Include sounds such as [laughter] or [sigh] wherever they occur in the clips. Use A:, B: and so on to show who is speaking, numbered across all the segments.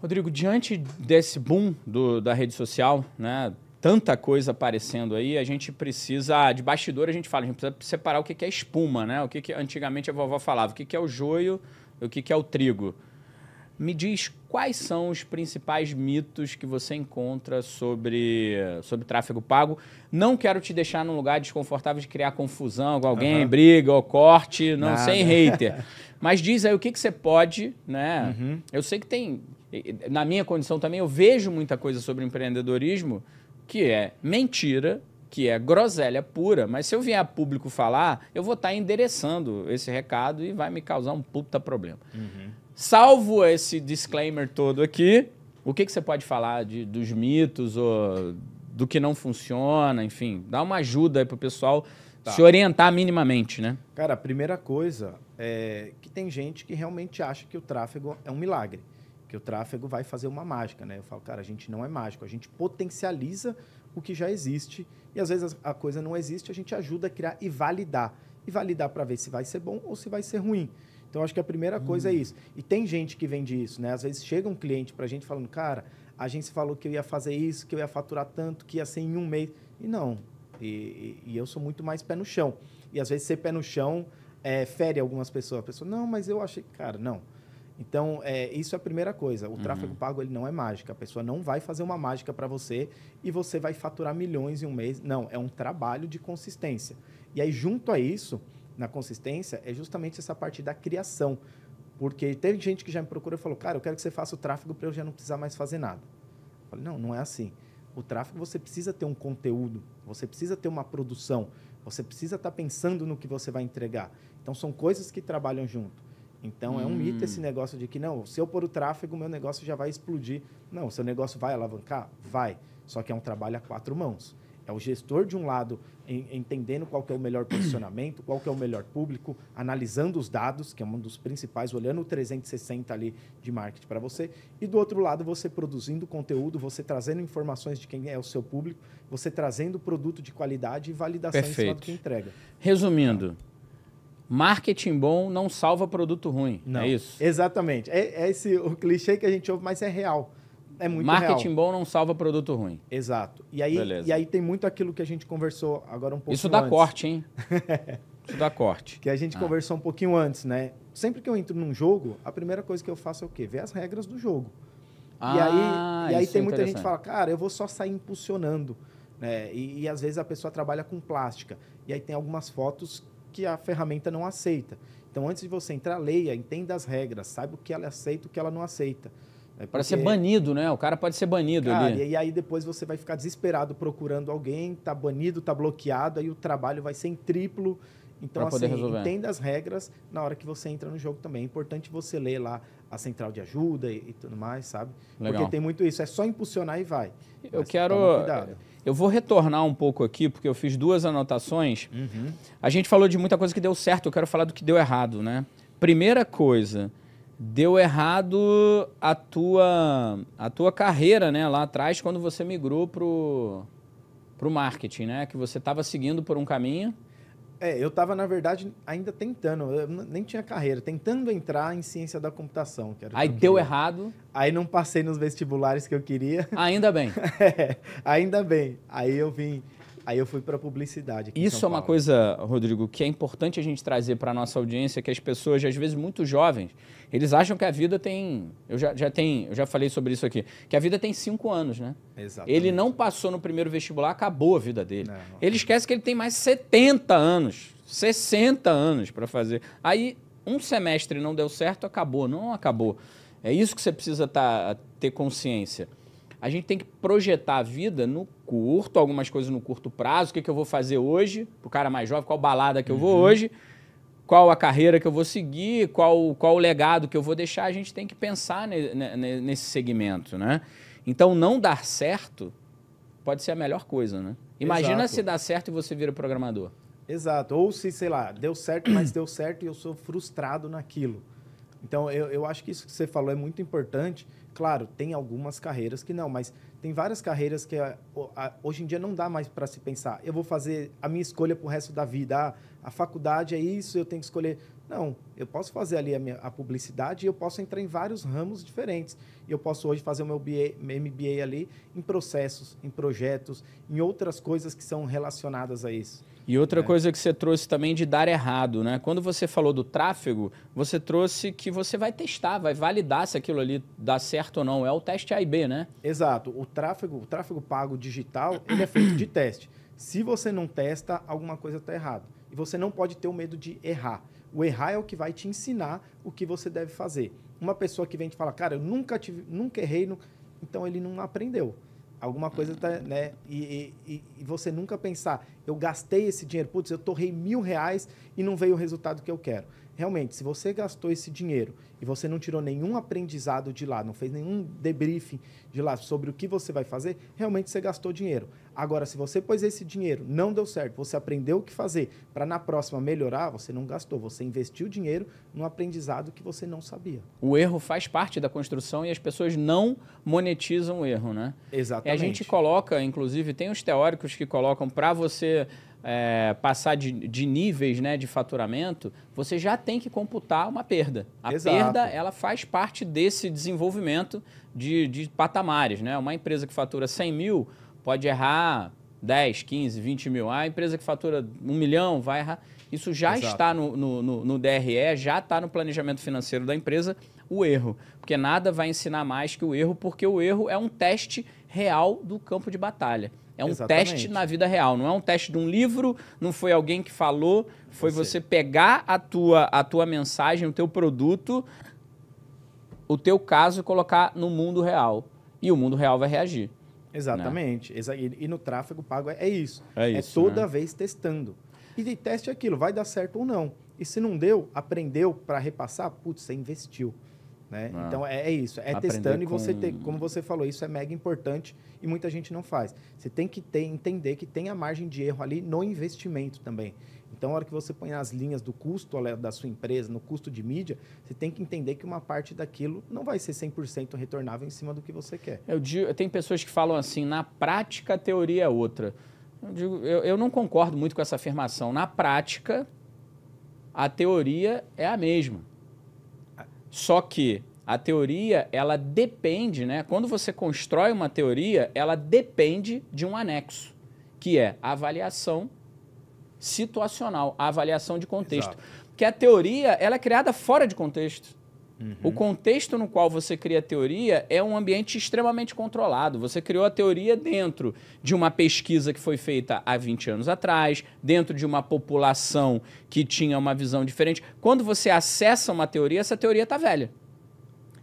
A: Rodrigo, diante desse boom do, da rede social, né? Tanta coisa aparecendo aí, a gente precisa. Ah, de bastidor a gente fala, a gente precisa separar o que é espuma, né? O que, que antigamente a vovó falava, o que é o joio, o que é o trigo. Me diz quais são os principais mitos que você encontra sobre, sobre tráfego pago. Não quero te deixar num lugar desconfortável de criar confusão com alguém, uhum. briga ou corte, não Nada. sem hater. Mas diz aí o que, que você pode, né? Uhum. Eu sei que tem. Na minha condição também, eu vejo muita coisa sobre empreendedorismo que é mentira, que é groselha pura, mas se eu vier a público falar, eu vou estar tá endereçando esse recado e vai me causar um puta problema. Uhum. Salvo esse disclaimer todo aqui, o que, que você pode falar de, dos mitos ou do que não funciona, enfim, dá uma ajuda aí pro pessoal tá. se orientar minimamente, né?
B: Cara, a primeira coisa é que tem gente que realmente acha que o tráfego é um milagre, que o tráfego vai fazer uma mágica, né? Eu falo, cara, a gente não é mágico, a gente potencializa o que já existe e às vezes a coisa não existe, a gente ajuda a criar e validar. E validar para ver se vai ser bom ou se vai ser ruim. Então, acho que a primeira coisa é hum. isso. E tem gente que vende isso, né? Às vezes chega um cliente para a gente falando, cara, a agência falou que eu ia fazer isso, que eu ia faturar tanto, que ia ser em um mês. E não. E, e, e eu sou muito mais pé no chão. E às vezes ser pé no chão é, fere algumas pessoas. A pessoa, não, mas eu achei. Cara, não. Então, é, isso é a primeira coisa. O uhum. tráfego pago ele não é mágica. A pessoa não vai fazer uma mágica para você e você vai faturar milhões em um mês. Não, é um trabalho de consistência. E aí, junto a isso, na consistência é justamente essa parte da criação. Porque teve gente que já me procurou e falou, cara, eu quero que você faça o tráfego para eu já não precisar mais fazer nada. Eu falei, não, não é assim. O tráfego você precisa ter um conteúdo, você precisa ter uma produção, você precisa estar tá pensando no que você vai entregar. Então são coisas que trabalham junto. Então hum. é um hum. mito esse negócio de que não, se eu pôr o tráfego, meu negócio já vai explodir. Não, seu negócio vai alavancar? Vai. Só que é um trabalho a quatro mãos. É o gestor, de um lado, em, entendendo qual é o melhor posicionamento, qual é o melhor público, analisando os dados, que é um dos principais, olhando o 360 ali de marketing para você. E do outro lado, você produzindo conteúdo, você trazendo informações de quem é o seu público, você trazendo produto de qualidade e validação Perfeito. em cima do que entrega.
A: Resumindo, marketing bom não salva produto ruim. É não. É isso? Exatamente.
B: É, é esse o clichê que a gente ouve, mas é real. É muito Marketing real.
A: bom não salva produto ruim. Exato. E aí, e aí
B: tem muito aquilo que a gente conversou agora um pouquinho Isso dá antes. corte, hein?
A: [laughs] Isso dá corte.
B: Que a gente ah. conversou um pouquinho antes, né? Sempre que eu entro num jogo, a primeira coisa que eu faço é o quê? Ver as regras do jogo.
A: Ah, e aí, e aí é tem muita gente que fala,
B: cara, eu vou só sair impulsionando. Né? E, e às vezes a pessoa trabalha com plástica. E aí tem algumas fotos que a ferramenta não aceita. Então, antes de você entrar, leia, entenda as regras, saiba o que ela aceita e o que ela não aceita.
A: É para ser banido, né? O cara pode ser banido cara, ali.
B: E aí depois você vai ficar desesperado procurando alguém, tá banido, tá bloqueado, aí o trabalho vai ser em triplo. Então, assim, resolver. entenda as regras na hora que você entra no jogo também. É importante você ler lá a central de ajuda e, e tudo mais, sabe? Legal. Porque tem muito isso. É só impulsionar e vai. Eu Mas quero.
A: Eu vou retornar um pouco aqui, porque eu fiz duas anotações. Uhum. A gente falou de muita coisa que deu certo, eu quero falar do que deu errado, né? Primeira coisa, deu errado a tua, a tua carreira, né? Lá atrás, quando você migrou pro, pro marketing, né? Que você estava seguindo por um caminho. É, eu
B: estava, na verdade, ainda tentando, eu nem tinha carreira, tentando entrar em ciência da computação. Que Aí que deu queria. errado. Aí não passei nos vestibulares que eu queria. Ainda bem. [laughs] é, ainda bem. Aí eu vim Aí eu fui para publicidade.
A: Isso é uma coisa, Rodrigo, que é importante a gente trazer para nossa audiência, que as pessoas, às vezes muito jovens, eles acham que a vida tem, eu já, já tenho, eu já falei sobre isso aqui, que a vida tem cinco anos, né? Exato. Ele não passou no primeiro vestibular, acabou a vida dele. Não. Ele esquece que ele tem mais 70 anos, 60 anos para fazer. Aí um semestre não deu certo, acabou, não acabou. É isso que você precisa tá, ter consciência a gente tem que projetar a vida no curto, algumas coisas no curto prazo. O que, que eu vou fazer hoje, para o cara mais jovem, qual balada que eu vou uhum. hoje, qual a carreira que eu vou seguir, qual, qual o legado que eu vou deixar. A gente tem que pensar ne, ne, nesse segmento, né? Então, não dar certo pode ser a melhor coisa, né? Imagina Exato. se dá certo e você vira programador. Exato. Ou se,
B: sei lá, deu certo, mas deu certo e eu sou frustrado naquilo. Então, eu, eu acho que isso que você falou é muito importante. Claro, tem algumas carreiras que não, mas tem várias carreiras que a, a, hoje em dia não dá mais para se pensar. Eu vou fazer a minha escolha para o resto da vida. Ah, a faculdade é isso, eu tenho que escolher. Não, eu posso fazer ali a, minha, a publicidade e eu posso entrar em vários ramos diferentes. Eu posso hoje fazer o meu BA, MBA ali em processos, em projetos, em outras coisas que são relacionadas a isso. E outra é.
A: coisa que você trouxe também de dar errado, né? Quando você falou do tráfego, você trouxe que você vai testar, vai validar se aquilo ali dá certo ou não. É o teste A e B, né?
B: Exato. O tráfego, o tráfego pago digital, ele é feito de teste. Se você não testa, alguma coisa está errada. E você não pode ter o medo de errar. O errar é o que vai te ensinar o que você deve fazer. Uma pessoa que vem te falar, cara, eu nunca, tive, nunca errei, então ele não aprendeu. Alguma coisa tá, né? E, e, e, você nunca pensar, eu gastei esse dinheiro, putz, eu torrei mil reais e não veio o resultado que eu quero realmente, se você gastou esse dinheiro e você não tirou nenhum aprendizado de lá, não fez nenhum debriefing de lá sobre o que você vai fazer, realmente você gastou dinheiro. Agora, se você pôs esse dinheiro, não deu certo, você aprendeu o que fazer para na próxima melhorar, você não gastou, você investiu dinheiro num aprendizado que você não sabia.
A: O erro faz parte da construção e as pessoas não monetizam o erro, né? Exatamente. E a gente coloca, inclusive, tem os teóricos que colocam para você é, passar de, de, níveis né, de faturamento, você já tem que computar uma perda. A Exato. perda ela faz parte desse desenvolvimento de, de, patamares. Né? Uma empresa que fatura 100 mil pode errar 10, 15, 20 mil. A empresa que fatura 1 milhão vai errar. Isso já Exato. está no, no, no, no DRE, já está no planejamento financeiro da empresa o erro. Porque nada vai ensinar mais que o erro, porque o erro é um teste real do campo de batalha. É um Exatamente. teste na vida real, não é um teste de um livro, não foi alguém que falou, foi você, você pegar a tua, a tua mensagem, o teu produto, o teu caso e colocar no mundo real. E o mundo real vai reagir. Né? Exatamente.
B: Né? E no tráfego pago é isso. É, isso, é, é toda né? vez testando. E de teste aquilo, vai dar certo ou não. E se não deu, aprendeu para repassar, putz, você investiu. Né? Ah. Então é, é, isso, é Aprender testando e você tem, como você falou, isso é mega importante e muita gente não faz. Você tem que ter, entender que tem a margem de erro ali no investimento também. Então, a hora que você põe as linhas do custo da sua empresa, no custo de mídia, você tem que entender que uma parte daquilo não vai ser 100% retornável em cima do que você quer.
A: Eu digo, tem pessoas que falam assim, na prática a teoria é outra. Eu, digo, eu, eu não concordo muito com essa afirmação. Na prática, a teoria é a mesma. Só que a teoria, ela depende, né? Quando você constrói uma teoria, ela depende de um anexo, que é a avaliação situacional, a avaliação de contexto. Exato. Porque a teoria, ela é criada fora de contexto. Uhum. O contexto no qual você cria a teoria é um ambiente extremamente controlado. Você criou a teoria dentro de uma pesquisa que foi feita há 20 anos atrás, dentro de uma população que tinha uma visão diferente. Quando você acessa uma teoria, essa teoria está velha.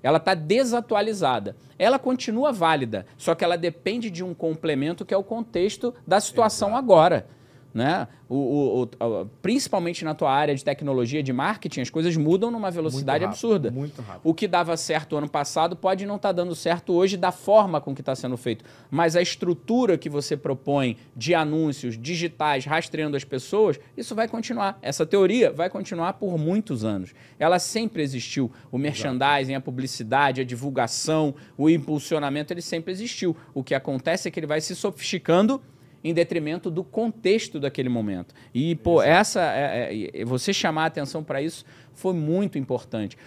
A: Ela está desatualizada. Ela continua válida, só que ela depende de um complemento que é o contexto da situação Exato. agora. Né? O, o, o, principalmente na tua área de tecnologia, de marketing, as coisas mudam numa velocidade muito rápido, absurda. Muito rápido. O que dava certo ano passado pode não estar tá dando certo hoje da forma com que está sendo feito. Mas a estrutura que você propõe de anúncios digitais rastreando as pessoas, isso vai continuar. Essa teoria vai continuar por muitos anos. Ela sempre existiu. O merchandising, Exato. a publicidade, a divulgação, o impulsionamento, ele sempre existiu. O que acontece é que ele vai se sofisticando em detrimento do contexto daquele momento. E, pô, Exato. essa é, é, você chamar a atenção para isso foi muito importante.